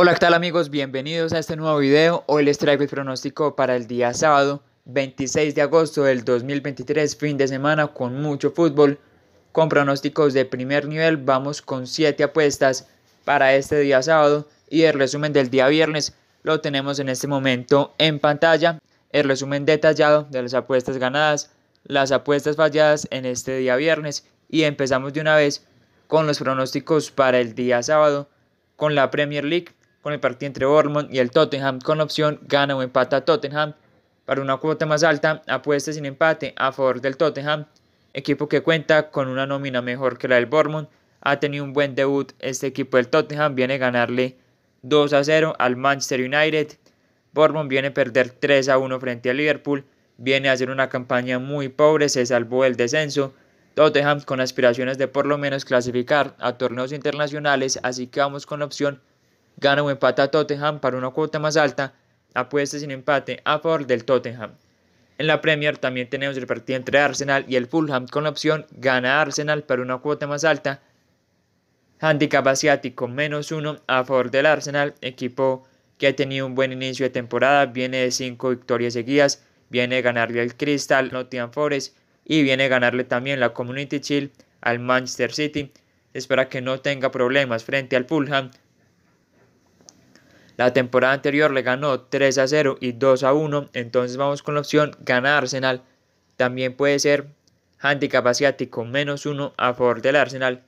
Hola, ¿qué tal amigos? Bienvenidos a este nuevo video. Hoy les traigo el pronóstico para el día sábado 26 de agosto del 2023, fin de semana con mucho fútbol. Con pronósticos de primer nivel vamos con 7 apuestas para este día sábado y el resumen del día viernes lo tenemos en este momento en pantalla. El resumen detallado de las apuestas ganadas, las apuestas falladas en este día viernes y empezamos de una vez con los pronósticos para el día sábado con la Premier League con el partido entre Bournemouth y el Tottenham con opción gana o empata Tottenham. Para una cuota más alta, apuesta sin empate a favor del Tottenham, equipo que cuenta con una nómina mejor que la del Bournemouth. Ha tenido un buen debut este equipo del Tottenham, viene a ganarle 2 a 0 al Manchester United. Bournemouth viene a perder 3 a 1 frente al Liverpool, viene a hacer una campaña muy pobre, se salvó el descenso. Tottenham con aspiraciones de por lo menos clasificar a torneos internacionales, así que vamos con la opción gana o a Tottenham para una cuota más alta, apuesta sin empate a favor del Tottenham. En la Premier también tenemos el partido entre Arsenal y el Fulham con la opción gana Arsenal para una cuota más alta. Handicap asiático menos uno a favor del Arsenal, equipo que ha tenido un buen inicio de temporada, viene de cinco victorias seguidas, viene a ganarle al Crystal Nottingham Forest y viene a ganarle también la Community Chill al Manchester City. Espera que no tenga problemas frente al Fulham la temporada anterior le ganó 3 a 0 y 2 a 1, entonces vamos con la opción ganar Arsenal. También puede ser handicap asiático menos 1 a favor del Arsenal.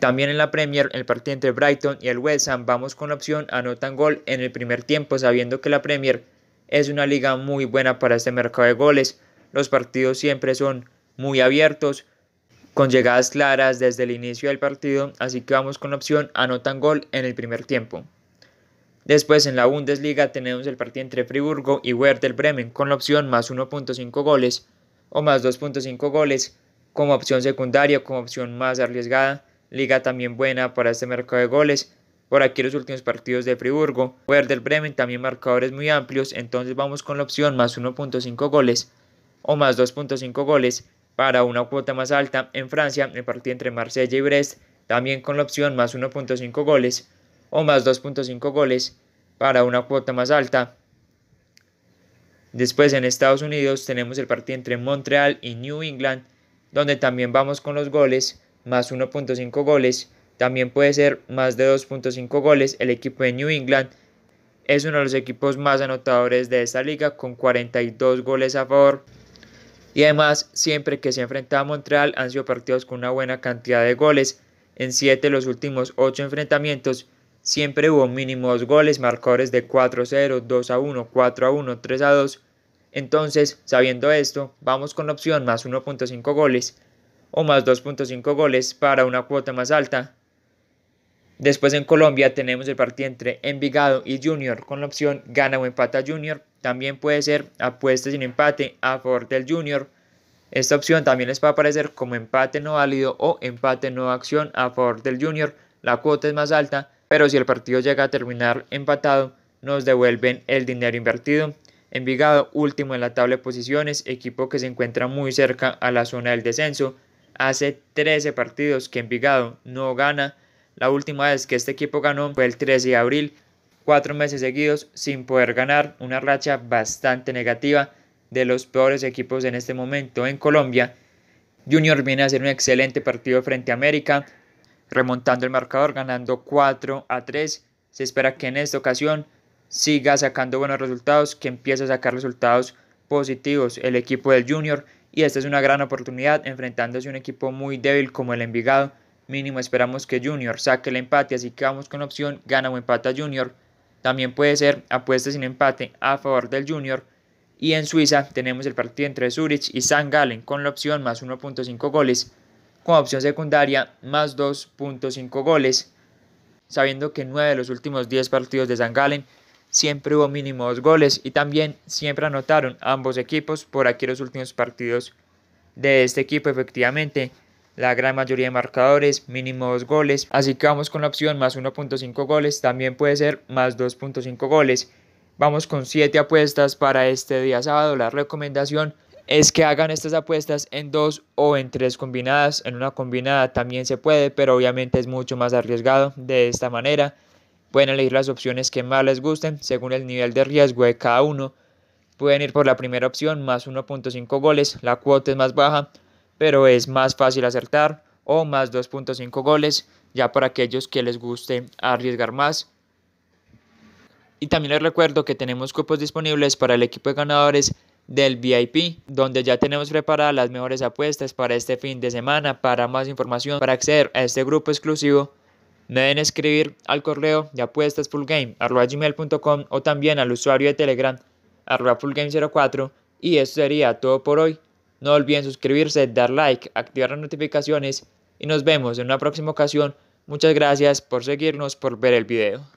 También en la Premier, el partido entre Brighton y el West Ham, vamos con la opción anotan gol en el primer tiempo, sabiendo que la Premier es una liga muy buena para este mercado de goles. Los partidos siempre son muy abiertos, con llegadas claras desde el inicio del partido, así que vamos con la opción anotan gol en el primer tiempo. Después en la Bundesliga tenemos el partido entre Friburgo y Werder Bremen con la opción más 1.5 goles o más 2.5 goles como opción secundaria, como opción más arriesgada. Liga también buena para este mercado de goles. Por aquí los últimos partidos de Friburgo. Werder Bremen también marcadores muy amplios. Entonces vamos con la opción más 1.5 goles o más 2.5 goles para una cuota más alta en Francia. El partido entre Marsella y Brest también con la opción más 1.5 goles o más 2.5 goles para una cuota más alta. Después en Estados Unidos tenemos el partido entre Montreal y New England, donde también vamos con los goles, más 1.5 goles, también puede ser más de 2.5 goles. El equipo de New England es uno de los equipos más anotadores de esta liga con 42 goles a favor. Y además, siempre que se enfrenta a Montreal han sido partidos con una buena cantidad de goles. En 7 de los últimos 8 enfrentamientos Siempre hubo mínimo dos goles, marcadores de 4-0, 2-1, 4-1, 3-2. Entonces, sabiendo esto, vamos con la opción más 1.5 goles o más 2.5 goles para una cuota más alta. Después en Colombia tenemos el partido entre Envigado y Junior con la opción gana o empata Junior. También puede ser apuesta sin empate a favor del Junior. Esta opción también les va a aparecer como empate no válido o empate no acción a favor del Junior. La cuota es más alta pero si el partido llega a terminar empatado, nos devuelven el dinero invertido. Envigado, último en la tabla de posiciones, equipo que se encuentra muy cerca a la zona del descenso. Hace 13 partidos que Envigado no gana. La última vez que este equipo ganó fue el 13 de abril, cuatro meses seguidos sin poder ganar, una racha bastante negativa de los peores equipos en este momento en Colombia. Junior viene a hacer un excelente partido frente a América, remontando el marcador, ganando 4 a 3. Se espera que en esta ocasión siga sacando buenos resultados, que empiece a sacar resultados positivos el equipo del Junior. Y esta es una gran oportunidad enfrentándose a un equipo muy débil como el Envigado. Mínimo esperamos que Junior saque el empate, así que vamos con opción gana o empata Junior. También puede ser apuesta sin empate a favor del Junior. Y en Suiza tenemos el partido entre Zurich y San Galen con la opción más 1.5 goles con opción secundaria más 2.5 goles, sabiendo que en 9 de los últimos 10 partidos de San Galen siempre hubo mínimo 2 goles y también siempre anotaron ambos equipos por aquí los últimos partidos de este equipo efectivamente la gran mayoría de marcadores, mínimo dos goles. Así que vamos con la opción más 1.5 goles, también puede ser más 2.5 goles. Vamos con 7 apuestas para este día sábado. La recomendación es que hagan estas apuestas en dos o en tres combinadas. En una combinada también se puede, pero obviamente es mucho más arriesgado de esta manera. Pueden elegir las opciones que más les gusten según el nivel de riesgo de cada uno. Pueden ir por la primera opción, más 1.5 goles. La cuota es más baja, pero es más fácil acertar. O más 2.5 goles, ya para aquellos que les guste arriesgar más. Y también les recuerdo que tenemos cupos disponibles para el equipo de ganadores del VIP, donde ya tenemos preparadas las mejores apuestas para este fin de semana. Para más información, para acceder a este grupo exclusivo, me deben escribir al correo de apuestas gmail.com o también al usuario de Telegram fullgame04 y eso sería todo por hoy. No olviden suscribirse, dar like, activar las notificaciones y nos vemos en una próxima ocasión. Muchas gracias por seguirnos, por ver el video.